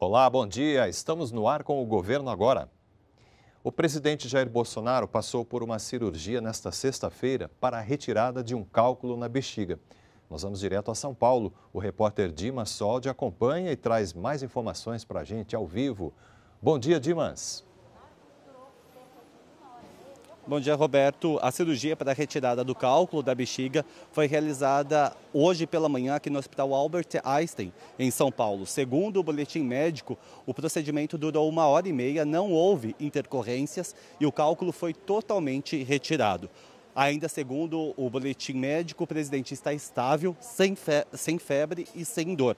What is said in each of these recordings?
Olá, bom dia. Estamos no ar com o governo agora. O presidente Jair Bolsonaro passou por uma cirurgia nesta sexta-feira para a retirada de um cálculo na bexiga. Nós vamos direto a São Paulo. O repórter Dimas Soldi acompanha e traz mais informações para a gente ao vivo. Bom dia, Dimas. Bom dia, Roberto. A cirurgia para a retirada do cálculo da bexiga foi realizada hoje pela manhã aqui no Hospital Albert Einstein, em São Paulo. Segundo o boletim médico, o procedimento durou uma hora e meia, não houve intercorrências e o cálculo foi totalmente retirado. Ainda segundo o boletim médico, o presidente está estável, sem, fe sem febre e sem dor.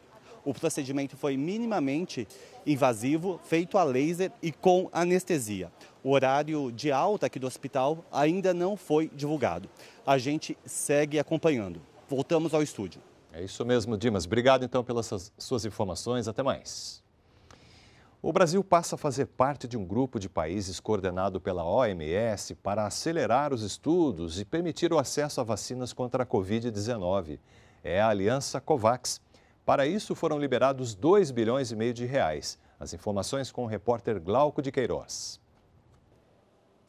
O procedimento foi minimamente invasivo, feito a laser e com anestesia. O horário de alta aqui do hospital ainda não foi divulgado. A gente segue acompanhando. Voltamos ao estúdio. É isso mesmo, Dimas. Obrigado então pelas suas informações. Até mais. O Brasil passa a fazer parte de um grupo de países coordenado pela OMS para acelerar os estudos e permitir o acesso a vacinas contra a Covid-19. É a Aliança COVAX. Para isso foram liberados 2 bilhões e meio de reais. As informações com o repórter Glauco de Queiroz.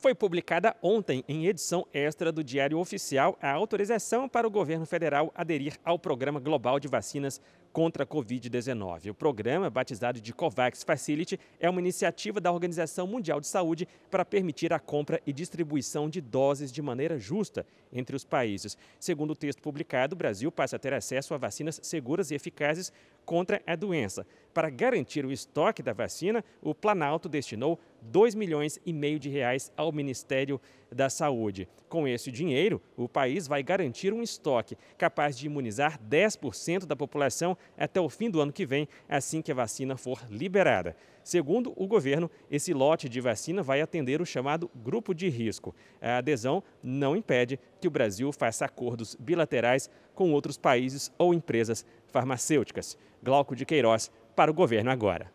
Foi publicada ontem, em edição extra do Diário Oficial, a autorização para o governo federal aderir ao Programa Global de Vacinas contra a Covid-19. O programa, batizado de COVAX Facility, é uma iniciativa da Organização Mundial de Saúde para permitir a compra e distribuição de doses de maneira justa entre os países. Segundo o texto publicado, o Brasil passa a ter acesso a vacinas seguras e eficazes contra a doença. Para garantir o estoque da vacina, o Planalto destinou 2 milhões e meio de reais ao Ministério da Saúde. Com esse dinheiro, o país vai garantir um estoque capaz de imunizar 10% da população até o fim do ano que vem, assim que a vacina for liberada. Segundo o governo, esse lote de vacina vai atender o chamado grupo de risco. A adesão não impede que o Brasil faça acordos bilaterais com outros países ou empresas farmacêuticas. Glauco de Queiroz para o governo agora.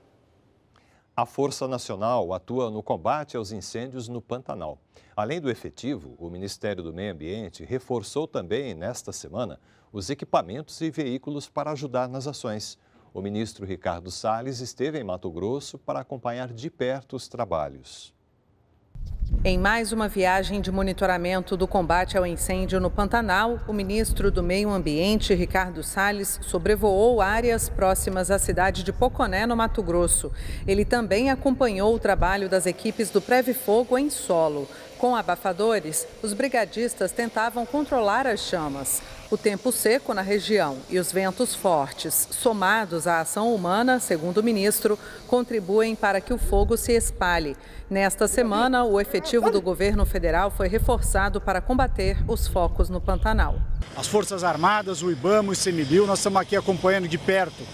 A Força Nacional atua no combate aos incêndios no Pantanal. Além do efetivo, o Ministério do Meio Ambiente reforçou também, nesta semana, os equipamentos e veículos para ajudar nas ações. O ministro Ricardo Salles esteve em Mato Grosso para acompanhar de perto os trabalhos. Em mais uma viagem de monitoramento do combate ao incêndio no Pantanal, o ministro do Meio Ambiente, Ricardo Salles, sobrevoou áreas próximas à cidade de Poconé, no Mato Grosso. Ele também acompanhou o trabalho das equipes do Preve Fogo em solo. Com abafadores, os brigadistas tentavam controlar as chamas. O tempo seco na região e os ventos fortes, somados à ação humana, segundo o ministro, contribuem para que o fogo se espalhe. Nesta semana, o efetivo do governo federal foi reforçado para combater os focos no Pantanal. As Forças Armadas, o IBAMA, o ICMBio, nós estamos aqui acompanhando de perto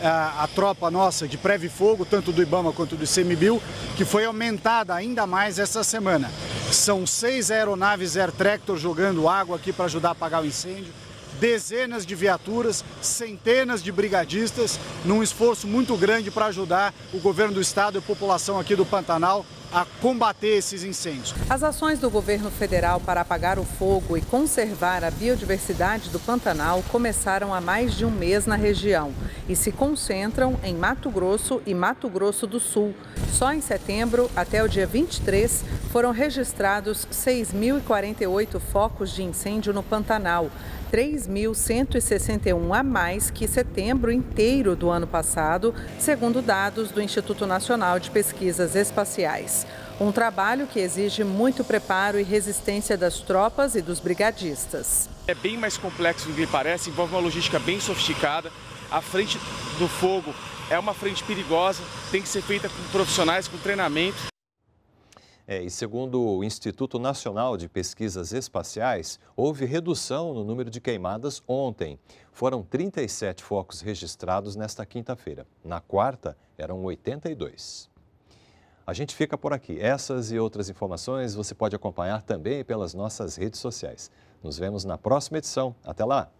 a, eh, a tropa nossa de pré-fogo, tanto do IBAMA quanto do ICMBio, que foi aumentada ainda mais essa semana. São seis aeronaves Air Tractor jogando água aqui para ajudar a apagar o incêndio. Dezenas de viaturas, centenas de brigadistas, num esforço muito grande para ajudar o governo do estado e a população aqui do Pantanal a combater esses incêndios. As ações do governo federal para apagar o fogo e conservar a biodiversidade do Pantanal começaram há mais de um mês na região e se concentram em Mato Grosso e Mato Grosso do Sul. Só em setembro, até o dia 23, foram registrados 6.048 focos de incêndio no Pantanal, 3.161 a mais que setembro inteiro do ano passado, segundo dados do Instituto Nacional de Pesquisas Espaciais. Um trabalho que exige muito preparo e resistência das tropas e dos brigadistas. É bem mais complexo do que parece, envolve uma logística bem sofisticada. A frente do fogo é uma frente perigosa, tem que ser feita com profissionais, com treinamento. É, e segundo o Instituto Nacional de Pesquisas Espaciais, houve redução no número de queimadas ontem. Foram 37 focos registrados nesta quinta-feira. Na quarta, eram 82. A gente fica por aqui. Essas e outras informações você pode acompanhar também pelas nossas redes sociais. Nos vemos na próxima edição. Até lá!